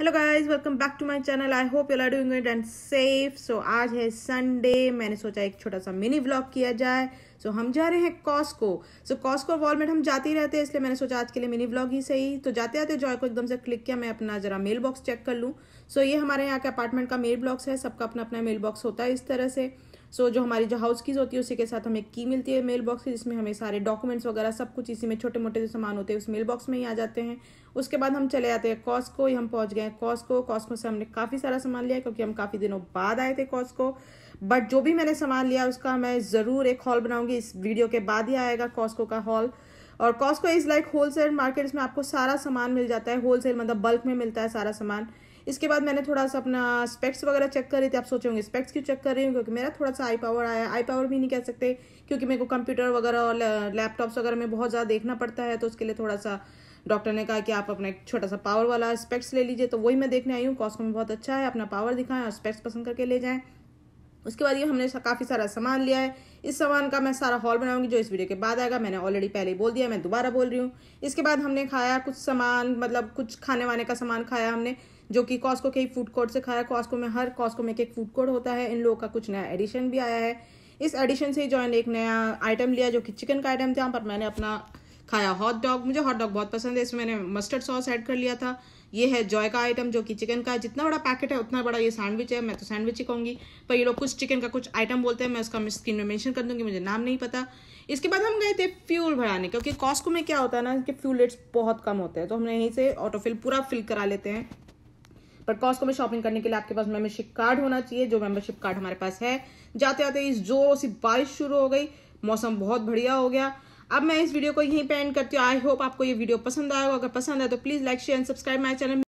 hello guys welcome back to my channel I hope you are doing it and safe so आज है Sunday मैंने सोचा एक छोटा सा मिनी व्लॉग किया जाए सो so, हम जा रहे हैं कॉस्को सो कॉस्को वॉलमेट हम जाते ही रहते हैं इसलिए मैंने सोचा आज के लिए मिनी व्लॉग ही सही तो जाते आते जॉय को एकदम से क्लिक किया मैं अपना जरा मेल बॉक्स चेक कर लूँ सो so, ये हमारे यहाँ के अपार्टमेंट का मेल बॉक्स है सबका अपना अपना मेल बॉक्स होता है इस तरह से सो so, जो हमारी जो हाउस कीज़ होती है उसी के साथ हमें की मिलती है मेल बॉक्स जिसमें हमें सारे डॉक्यूमेंट्स वगैरह सब कुछ इसी में छोटे मोटे जो सामान होते हैं उस मेल बॉक्स में ही आ जाते हैं उसके बाद हम चले जाते हैं कॉस्को हम पहुंच गए कॉस्को कॉस्को से हमने काफ़ी सारा सामान लिया क्योंकि हम काफ़ी दिनों बाद आए थे कॉस्को बट जो भी मैंने सामान लिया उसका मैं ज़रूर एक हॉल बनाऊंगी इस वीडियो के बाद ही आएगा कॉस्को का हॉल और Costco is like wholesale market इसमें आपको सारा सामान मिल जाता है होलसेल मतलब बल्क में मिलता है सारा सामान इसके बाद मैंने थोड़ा सा अपना स्पेक्स वगैरह चेक करी थी आप सोचे होंगे स्पेक्स क्यों चेक कर रही हूँ क्योंकि मेरा थोड़ा सा आई पावर आया आई पावर भी नहीं कह सकते क्योंकि मेरे को कंप्यूटर वगैरह और लैपटॉप्स वगैरह में बहुत ज़्यादा देखना पड़ता है तो उसके लिए थोड़ा सा डॉक्टर ने कहा कि आप अपना एक छोटा सा पावर वाला स्पेक्स ले लीजिए तो वही मैं देखने आई हूँ कॉस्को में बहुत अच्छा है अपना पावर दिखाएं और स्पेक्स पसंद करके ले जाएँ उसके बाद ये हमने काफ़ी सारा सामान लिया है इस सामान का मैं सारा हॉल बनाऊंगी जो इस वीडियो के बाद आएगा मैंने ऑलरेडी पहले ही बोल दिया मैं दोबारा बोल रही हूँ इसके बाद हमने खाया कुछ सामान मतलब कुछ खाने वाने का सामान खाया हमने जो कि कॉस्को के ही फूड कोर्ट से खाया कॉस्को में हर कॉस्को में एक फूड कोर्ट होता है इन लोगों का कुछ नया एडिशन भी आया है इस एडिशन से ही जॉइन एक नया आइटम लिया जो कि चिकन का आइटम था पर मैंने अपना खाया हॉट डॉग मुझे हॉट डॉग बहुत पसंद है इसमें मैंने मस्टर्ड सॉस ऐड कर लिया था ये है जॉय का आइटम जो कि चिकन का जितना बड़ा पैकेट है उतना बड़ा ये सैंडविच है मैं तो सैंडविच ही कहूँगी पर ये लोग कुछ चिकन का कुछ आइटम बोलते हैं मैं उसका स्क्रीन में मेंशन कर दूँगी मुझे नाम नहीं पता इसके बाद हम गए थे फ्यूल भराने क्योंकि कॉस्को में क्या होता है ना कि फ्यूल रेट्स बहुत कम होते हैं तो हमने यहीं से ऑटो फिल पूरा फिल करा लेते हैं पर कॉस्को में शॉपिंग करने के लिए आपके पास मेंबरशिप कार्ड होना चाहिए जो मेंबरशिप कार्ड हमारे पास है जाते जाते इस जोर सी बारिश शुरू हो गई मौसम बहुत बढ़िया हो गया अब मैं इस वीडियो को यहीं पे एंड करती हूँ आई होप आपको ये वीडियो पसंद आएगा अगर पसंद आया तो please like share and subscribe my channel